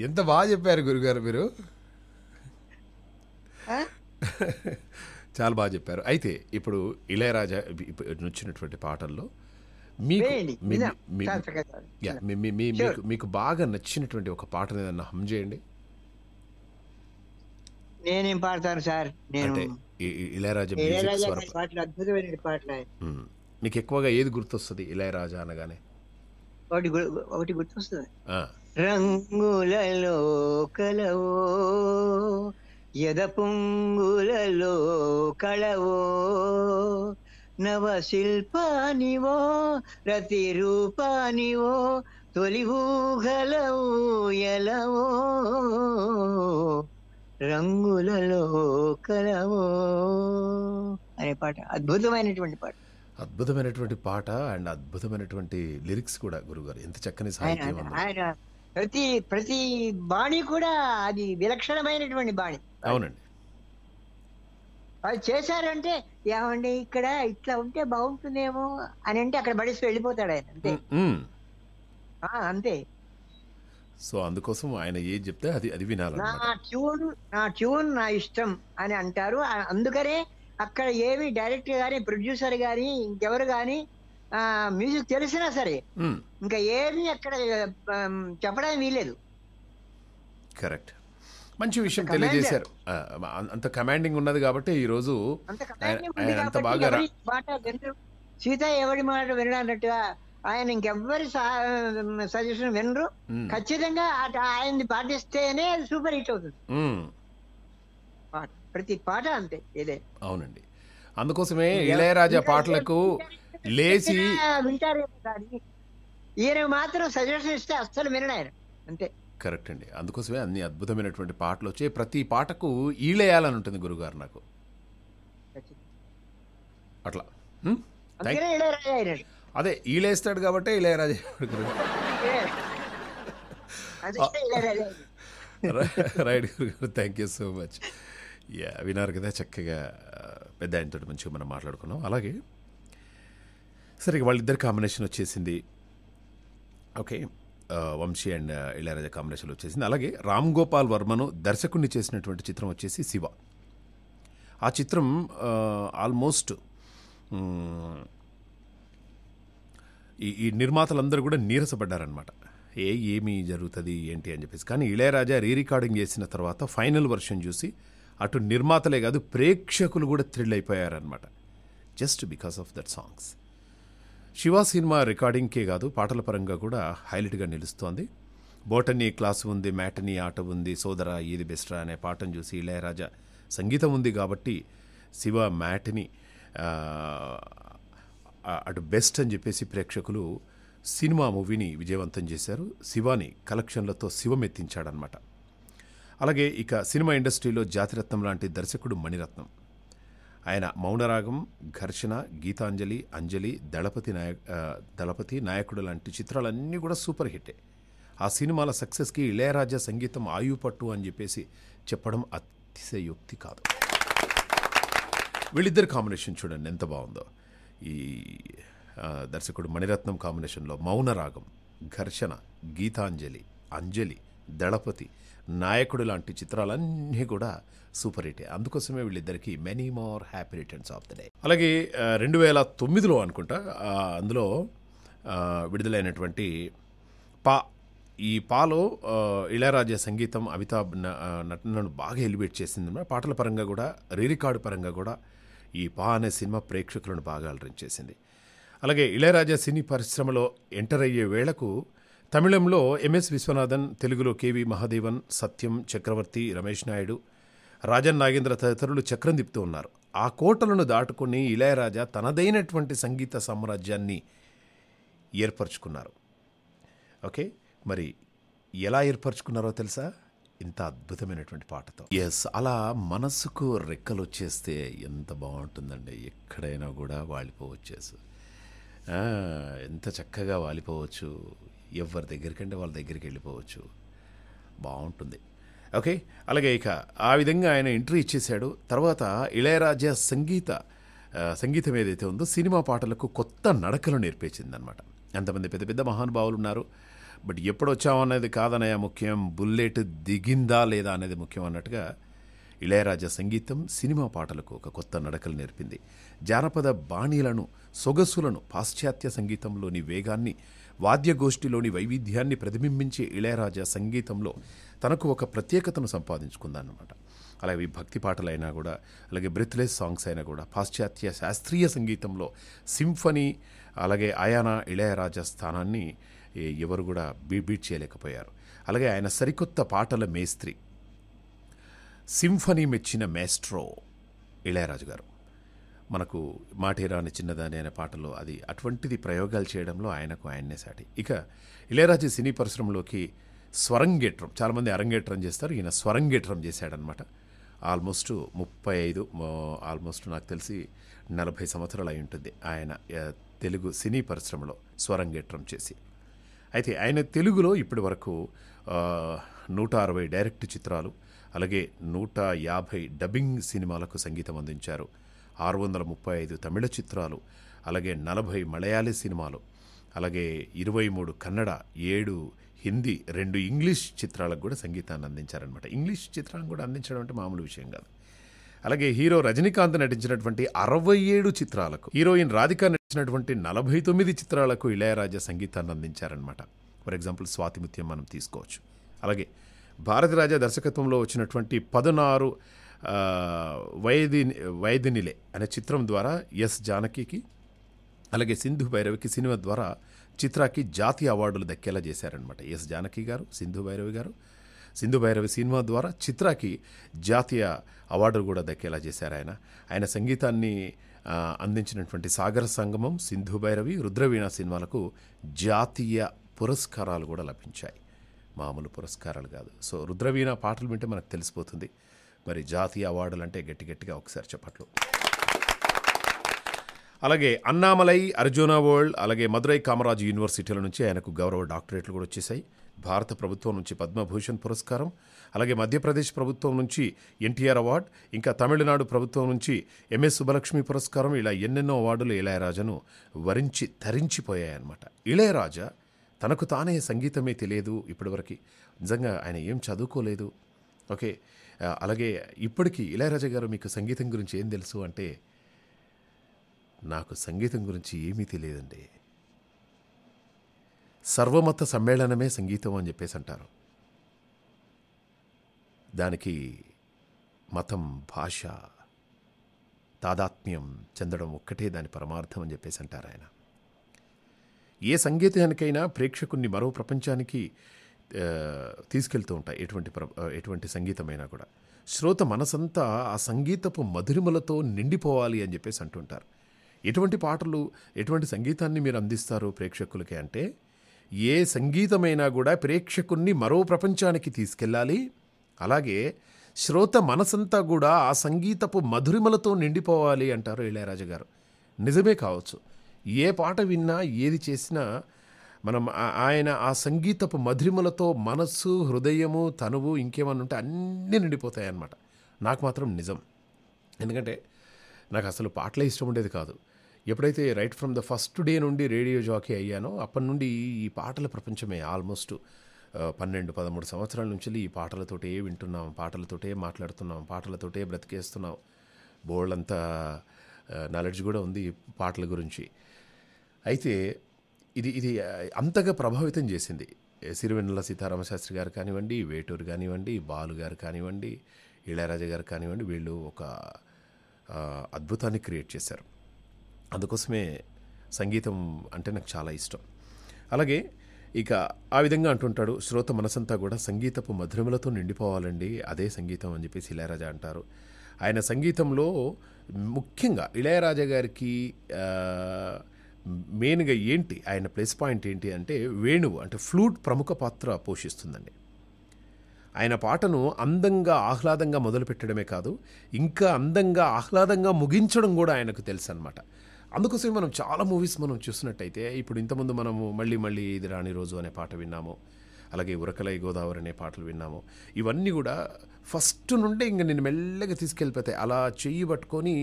ఎంత బాగా చెప్పారు గురుగారు మీరు చాలా బాగా చెప్పారు అయితే ఇప్పుడు ఇళయరాజా నొచ్చినటువంటి పాటల్లో మీకు మీకు బాగా నచ్చినటువంటి ఒక పాట ఏదన్నా హమ్ చేయండి నేనేం పాడతాను సార్ ఇలయరాజా ఇళయరాజా పాటలు అద్భుతమైన పాటలు మీకు ఎక్కువగా ఏది గుర్తొస్తుంది ఇళయరాజా అనగానే ఒకటి ఒకటి గుర్తొస్తుంది రంగులలో కలవో యదపుంగులలో కళవో నవశిల్పానివో రతిరూపానివో తొలి ఊహలవో రంగులలో కలవో అనే పాట అద్భుతమైనటువంటి పాట అద్భుతమైనటువంటి పాట అండ్ అద్భుతమైనటువంటి లిరిక్స్ కూడా గురుగారు ఎంత చక్కని సాహిత్యం ప్రతి ప్రతి బాణి కూడా అది విలక్షణమైనటువంటి బాణి అవునండి అది చేశారంటే ఏమండి ఇక్కడ ఇట్లా ఉంటే బాగుంటుందేమో అని అంటే అక్కడ పడేసి వెళ్ళిపోతాడు ఆయన అంతే అంతే సో అందుకోసం ఆయన ఏం చెప్తే అది అది వినాలి నా ట్యూన్ నా ట్యూన్ నా ఇష్టం అని అంటారు అందుకనే అక్కడ ఏమి డైరెక్టర్ గాని ప్రొడ్యూసర్ గాని ఇంకెవరు గాని మ్యూజిక్ తెలిసినా సరే ఇంకా ఏమి అక్కడ చెప్పడానికి వీలేదు కరెక్ట్ మంచి విషయం తెలియజేశారు అంత కమాండింగ్ ఉన్నది కాబట్టి ఈ రోజు అంత బాగా సీత ఎవరి మాట వినడాన్నట్టుగా ఆయన ఇంకెవ్వరి సజెషన్ వినరు ఖచ్చితంగా ఆయన్ని పాటిస్తేనే సూపర్ హిట్ అవుతుంది ప్రతి పాట అంతే ఇదే అవునండి అందుకోసమే ఇళయరాజా పాటలకు లేచి వింటారు ఈయన మాత్రం సజెషన్ ఇస్తే అస్సలు వినడు అంతే కరెక్ట్ అండి అందుకోసమే అన్ని అద్భుతమైనటువంటి పాటలు వచ్చాయి ప్రతి పాటకు ఈళేయాలని ఉంటుంది గురుగారు నాకు అట్లా అదే ఈలేస్తాడు కాబట్టి ఇళయరాజా రైట్ గురుగారు thank you so much yeah వినారు కదా చక్కగా పెద్ద ఆయనతో మంచిగా మనం మాట్లాడుకున్నాం అలాగే సరే వాళ్ళిద్దరు కాంబినేషన్ వచ్చేసింది ఓకే వంశీ అండ్ ఇళయరాజా కాంబినేషన్లో వచ్చేసింది అలాగే రామ్ గోపాల్ వర్మను దర్శకుడిని చేసినటువంటి చిత్రం వచ్చేసి శివ ఆ చిత్రం ఆల్మోస్ట్ ఈ ఈ నిర్మాతలందరూ కూడా నీరసపడ్డారనమాట ఏ ఏమి జరుగుతుంది ఏంటి అని చెప్పేసి కానీ ఇళయరాజా రీ రికార్డింగ్ చేసిన తర్వాత ఫైనల్ వర్షన్ చూసి అటు నిర్మాతలే కాదు ప్రేక్షకులు కూడా థ్రిల్ అయిపోయారనమాట just because of that songs Shiva cinema రికార్డింగ్కే కాదు పాటల పరంగా కూడా హైలైట్గా నిలుస్తోంది బోటనీ క్లాస్ ఉంది మ్యాటనీ ఆట ఉంది సోదరా ఇది బెస్ట్రా అనే పాటను చూసి ఇళయరాజా సంగీతం ఉంది కాబట్టి శివ మ్యాటని అటు బెస్ట్ అని చెప్పేసి ప్రేక్షకులు సినిమా మూవీని విజయవంతం చేశారు శివాని కలెక్షన్లతో శివమెత్తించాడనమాట అలాగే ఇక సినిమా ఇండస్ట్రీలో జాతిరత్నం లాంటి దర్శకుడు మణిరత్నం ఆయన మౌనరాగం ఘర్షణ గీతాంజలి అంజలి దళపతి నాయక్ దళపతి నాయకుడు లాంటి చిత్రాలన్నీ కూడా సూపర్ హిట్టే ఆ సినిమాల సక్సెస్కి ఇళయరాజా సంగీతం పట్టు అని చెప్పేసి చెప్పడం అతిశయోక్తి కాదు వీళ్ళిద్దరు కాంబినేషన్ చూడండి ఎంత బాగుందో ఈ దర్శకుడు మణిరత్నం కాంబినేషన్లో మౌనరాగం ఘర్షణ గీతాంజలి అంజలి దళపతి నాయకుడు లాంటి చిత్రాలన్నీ కూడా సూపర్ హిట్ అందుకోసమే వీళ్ళిద్దరికి many more happy returns of the day అలాగే రెండు వేల తొమ్మిదిలో అనుకుంటా అందులో విడుదలైనటువంటి పా ఈ పాలో ఇళయరాజా సంగీతం అమితాబ్ నటనను బాగా ఎలివేట్ చేసింది పాటల పరంగా కూడా రీరికార్డు పరంగా కూడా ఈ పా అనే సినిమా ప్రేక్షకులను బాగా అలరించేసింది అలాగే ఇళయరాజా సినీ పరిశ్రమలో ఎంటర్ అయ్యే వేళకు తమిళంలో ఎంఎస్ విశ్వనాథన్ తెలుగులో కేవి మహాదేవన్ సత్యం చక్రవర్తి రమేష్ నాయుడు రాజన్ నాగేంద్ర తదితరులు చక్రం తిప్పుతూ ఉన్నారు ఆ కోటలను దాటుకుని ఇళయరాజా తనదైనటువంటి సంగీత సామ్రాజ్యాన్ని ఏర్పరచుకున్నారు ఓకే మరి ఎలా ఏర్పరచుకున్నారో తెలుసా ఇంత అద్భుతమైనటువంటి పాటతో ఎస్ అలా మనస్సుకు రెక్కలు వచ్చేస్తే ఎంత బాగుంటుందండి ఎక్కడైనా కూడా వాలిపోవచ్చేసు ఎంత చక్కగా వాలిపోవచ్చు ఎవరి దగ్గరికంటే వాళ్ళ దగ్గరికి వెళ్ళిపోవచ్చు బాగుంటుంది ఓకే అలాగే ఇక ఆ విధంగా ఆయన ఎంట్రీ ఇచ్చేశాడు తర్వాత ఇళయరాజా సంగీత సంగీతం ఏదైతే ఉందో సినిమా పాటలకు కొత్త నడకలు నేర్పించిందనమాట ఎంతమంది పెద్ద పెద్ద మహానుభావులు ఉన్నారు బట్ ఎప్పుడు వచ్చామనేది కాదనయ ముఖ్యం బుల్లెట్ దిగిందా లేదా అనేది ముఖ్యం అన్నట్టుగా ఇళయరాజా సంగీతం సినిమా పాటలకు ఒక కొత్త నడకలు నేర్పింది జానపద బాణీలను సొగసులను పాశ్చాత్య సంగీతంలోని వేగాన్ని వాద్యగోష్ఠిలోని వైవిధ్యాన్ని ప్రతిబింబించే ఇళయరాజా సంగీతంలో తనకు ఒక ప్రత్యేకతను సంపాదించుకుందన్నమాట అలాగే భక్తి పాటలైనా కూడా అలాగే బ్రిత్లెస్ సాంగ్స్ అయినా కూడా పాశ్చాత్య శాస్త్రీయ సంగీతంలో సింఫనీ అలాగే ఆయానా ఇళయరాజా స్థానాన్ని ఎవరు కూడా బీట్ చేయలేకపోయారు అలాగే ఆయన సరికొత్త పాటల మేస్త్రి సింఫనీ మెచ్చిన మేస్ట్రో ఇళయరాజు గారు మనకు మాటేరాని చిన్నదాని అనే పాటలో అది అటువంటిది ప్రయోగాలు చేయడంలో ఆయనకు ఆయన్నే సాటి ఇక ఇళయరాజు సినీ పరిశ్రమలోకి స్వరంగేట్రం చాలామంది అరంగేట్రం చేస్తారు ఈయన స్వరంగేట్రం చేశాడనమాట ఆల్మోస్ట్ ముప్పై ఐదు ఆల్మోస్ట్ నాకు తెలిసి నలభై సంవత్సరాలు అయి ఉంటుంది ఆయన తెలుగు సినీ పరిశ్రమలో స్వరంగేట్రం చేసి అయితే ఆయన తెలుగులో ఇప్పటి వరకు నూట అరవై డైరెక్ట్ చిత్రాలు అలాగే నూట యాభై డబ్బింగ్ సినిమాలకు సంగీతం అందించారు ఆరు వందల ముప్పై ఐదు తమిళ చిత్రాలు అలాగే నలభై మలయాళీ సినిమాలు అలాగే ఇరవై మూడు కన్నడ ఏడు హిందీ రెండు ఇంగ్లీష్ చిత్రాలకు కూడా సంగీతాన్ని అందించారనమాట ఇంగ్లీష్ చిత్రాలను కూడా అందించడం అంటే మామూలు విషయం కాదు అలాగే హీరో రజనీకాంత్ నటించినటువంటి అరవై ఏడు చిత్రాలకు హీరోయిన్ రాధిక నటించినటువంటి నలభై తొమ్మిది చిత్రాలకు ఇళయరాజా సంగీతాన్ని అందించారనమాట ఫర్ ఎగ్జాంపుల్ స్వాతిమిత్యం మనం తీసుకోవచ్చు అలాగే భారతిరాజా దర్శకత్వంలో వచ్చినటువంటి పదనారు వైది వైదినిలే అనే చిత్రం ద్వారా ఎస్ జానకికి అలాగే సింధు భైరవికి సినిమా ద్వారా చిత్రాకి జాతీయ అవార్డులు దక్కేలా చేశారనమాట ఎస్ జానకి గారు సింధు భైరవి గారు సింధు భైరవి సినిమా ద్వారా చిత్రాకి జాతీయ అవార్డులు కూడా దక్కేలా చేశారు ఆయన ఆయన సంగీతాన్ని అందించినటువంటి సాగర సంగమం సింధు భైరవి రుద్రవీణ సినిమాలకు జాతీయ పురస్కారాలు కూడా లభించాయి మామూలు పురస్కారాలు కాదు సో రుద్రవీణ పాటలు వింటే మనకు తెలిసిపోతుంది మరి జాతీయ అవార్డులు అంటే గట్టి గట్టిగా ఒకసారి చెప్పట్లు అలాగే అన్నామలై అర్జున వరల్డ్ అలాగే మదురై కామరాజు యూనివర్సిటీల నుంచి ఆయనకు గౌరవ డాక్టరేట్లు కూడా వచ్చేసాయి భారత ప్రభుత్వం నుంచి పద్మభూషణ్ పురస్కారం అలాగే మధ్యప్రదేశ్ ప్రభుత్వం నుంచి ఎన్టీఆర్ అవార్డు ఇంకా తమిళనాడు ప్రభుత్వం నుంచి ఎంఎస్ సుబ్బలక్ష్మి పురస్కారం ఇలా ఎన్నెన్నో అవార్డులు ఇళయరాజను వరించి ధరించిపోయాయన్నమాట ఇళయరాజా తనకు తానే సంగీతమే తెలియదు ఇప్పటివరకు నిజంగా ఆయన ఏం చదువుకోలేదు ఓకే అలాగే ఇప్పటికీ ఇళయరాజా గారు మీకు సంగీతం గురించి ఏం తెలుసు అంటే నాకు సంగీతం గురించి ఏమీ తెలియదండి సర్వమత సమ్మేళనమే సంగీతం అని చెప్పేసి అంటారు దానికి మతం భాష తాదాత్మ్యం చెందడం ఒక్కటే దాని పరమార్థం అని చెప్పేసి అంటారు ఆయన ఏ సంగీతానికైనా ప్రేక్షకుణ్ణి మరో ప్రపంచానికి తీసుకెళ్తూ ఉంటాయి ఎటువంటి ప్ర ఎటువంటి సంగీతమైనా కూడా శ్రోత మనసంతా ఆ సంగీతపు మధురిమలతో నిండిపోవాలి అని చెప్పేసి అంటుంటారు ఎటువంటి పాటలు ఎటువంటి సంగీతాన్ని మీరు అందిస్తారు ప్రేక్షకులకి అంటే ఏ సంగీతమైనా కూడా ప్రేక్షకుణ్ణి మరో ప్రపంచానికి తీసుకెళ్ళాలి అలాగే శ్రోత మనసంతా కూడా ఆ సంగీతపు మధురిమలతో నిండిపోవాలి అంటారు ఇళయరాజు గారు నిజమే కావచ్చు ఏ పాట విన్నా ఏది చేసినా మనం ఆయన ఆ సంగీతపు మధురిమలతో మనస్సు హృదయము తనువు ఇంకేమన్నా ఉంటే అన్నీ నిండిపోతాయి నాకు మాత్రం నిజం ఎందుకంటే నాకు అసలు పాటలే ఇష్టం ఉండేది కాదు ఎప్పుడైతే right from the first day నుండి రేడియో జాకీ అయ్యానో అప్పటి నుండి ఈ పాటల ప్రపంచమే ఆల్మోస్ట్ పన్నెండు పదమూడు సంవత్సరాల నుంచి ఈ పాటలతోటే వింటున్నాం పాటలతోటే మాట్లాడుతున్నాం పాటలతోటే బ్రతికేస్తున్నాం బోల్డ్ అంతా నాలెడ్జ్ కూడా ఉంది పాటల గురించి అయితే ఇది ఇది అంతగా ప్రభావితం చేసింది సిరివెన్నెల సీతారామశాస్త్రి గారు కానివ్వండి వేటూరు కానివ్వండి బాలు గారు కానివ్వండి ఇళయరాజా గారు కానివ్వండి వీళ్ళు ఒక అద్భుతాన్ని క్రియేట్ చేశారు అందుకోసమే సంగీతం అంటే నాకు చాలా ఇష్టం అలాగే ఇక ఆ విధంగా అంటుంటాడు శ్రోత మనసంతా కూడా సంగీతపు మధురములతో నిండిపోవాలండి అదే సంగీతం అని చెప్పేసి ఇళయరాజా అంటారు ఆయన సంగీతంలో ముఖ్యంగా ఇళయరాజా గారికి మెయిన్గా ఏంటి ఆయన ప్లస్ పాయింట్ ఏంటి అంటే వేణువు అంటే ఫ్లూట్ ప్రముఖ పాత్ర పోషిస్తుందండి ఆయన పాటను అందంగా ఆహ్లాదంగా మొదలుపెట్టడమే కాదు ఇంకా అందంగా ఆహ్లాదంగా ముగించడం కూడా ఆయనకు తెలుసు అనమాట అందుకోసమే మనం చాలా మూవీస్ మనం చూసినట్టయితే ఇప్పుడు ఇంతకుముందు మనము మళ్ళీ మళ్ళీ ఇది రాని రోజు అనే పాట విన్నాము అలాగే ఉరకలై గోదావరి అనే పాటలు విన్నాము ఇవన్నీ కూడా ఫస్ట్ నుండే ఇంక నేను మెల్లగా తీసుకెళ్ళిపోతాయి అలా చెయ్యి పట్టుకొని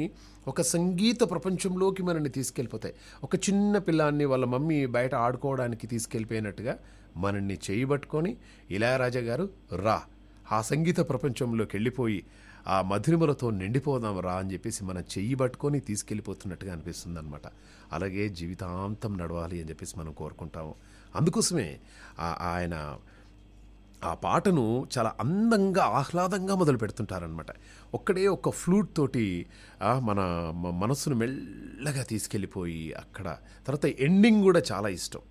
ఒక సంగీత ప్రపంచంలోకి మనల్ని తీసుకెళ్ళిపోతాయి ఒక చిన్న పిల్లాన్ని వాళ్ళ మమ్మీ బయట ఆడుకోవడానికి తీసుకెళ్ళిపోయినట్టుగా మనల్ని చెయ్యి పట్టుకొని ఇళయరాజా గారు రా ఆ సంగీత ప్రపంచంలోకి వెళ్ళిపోయి ఆ మధురిమలతో నిండిపోదాం రా అని చెప్పేసి మనం చెయ్యి పట్టుకొని తీసుకెళ్ళిపోతున్నట్టుగా అనిపిస్తుంది అనమాట అలాగే జీవితాంతం నడవాలి అని చెప్పేసి మనం కోరుకుంటాము అందుకోసమే ఆయన ఆ పాటను చాలా అందంగా ఆహ్లాదంగా మొదలు పెడుతుంటారనమాట ఒక్కడే ఒక్క ఫ్లూట్ తోటి మన మనస్సును మెల్లగా తీసుకెళ్ళిపోయి అక్కడ తర్వాత ఎండింగ్ కూడా చాలా ఇష్టం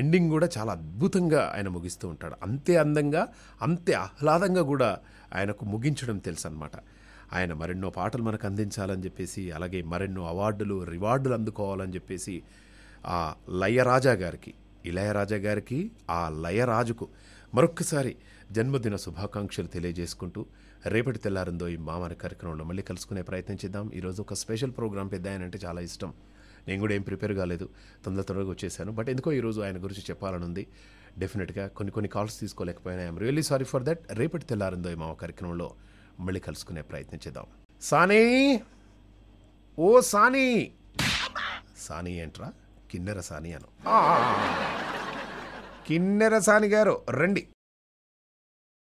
ఎండింగ్ కూడా చాలా అద్భుతంగా ఆయన ముగిస్తూ ఉంటాడు అంతే అందంగా అంతే ఆహ్లాదంగా కూడా ఆయనకు ముగించడం తెలుసు అనమాట ఆయన మరెన్నో పాటలు మనకు అందించాలని చెప్పేసి అలాగే మరెన్నో అవార్డులు రివార్డులు అందుకోవాలని చెప్పేసి ఆ లయరాజా గారికి ఇళయరాజా గారికి ఆ లయరాజుకు మరొక్కసారి జన్మదిన శుభాకాంక్షలు తెలియజేసుకుంటూ రేపటి తెల్లారిందో ఈ మామని కార్యక్రమంలో మళ్ళీ కలుసుకునే ప్రయత్నం చేద్దాం ఈరోజు ఒక స్పెషల్ ప్రోగ్రామ్ పెద్ద ఆయన అంటే చాలా ఇష్టం నేను కూడా ఏం ప్రిపేర్ కాలేదు తొందర తొందరగా వచ్చేసాను బట్ ఎందుకో ఈరోజు ఆయన గురించి చెప్పాలనుంది డెఫినెట్గా కొన్ని కొన్ని కాల్స్ తీసుకోలేకపోయినా I'm really sorry for that రేపటి తెల్లారిందో ఈ మామ కార్యక్రమంలో మళ్ళీ కలుసుకునే ప్రయత్నం చేద్దాం సానీ ఓ సానీ సానీ ఏంట్రా కిన్నెర సానీ అను కిన్నెరసాని గారు రండి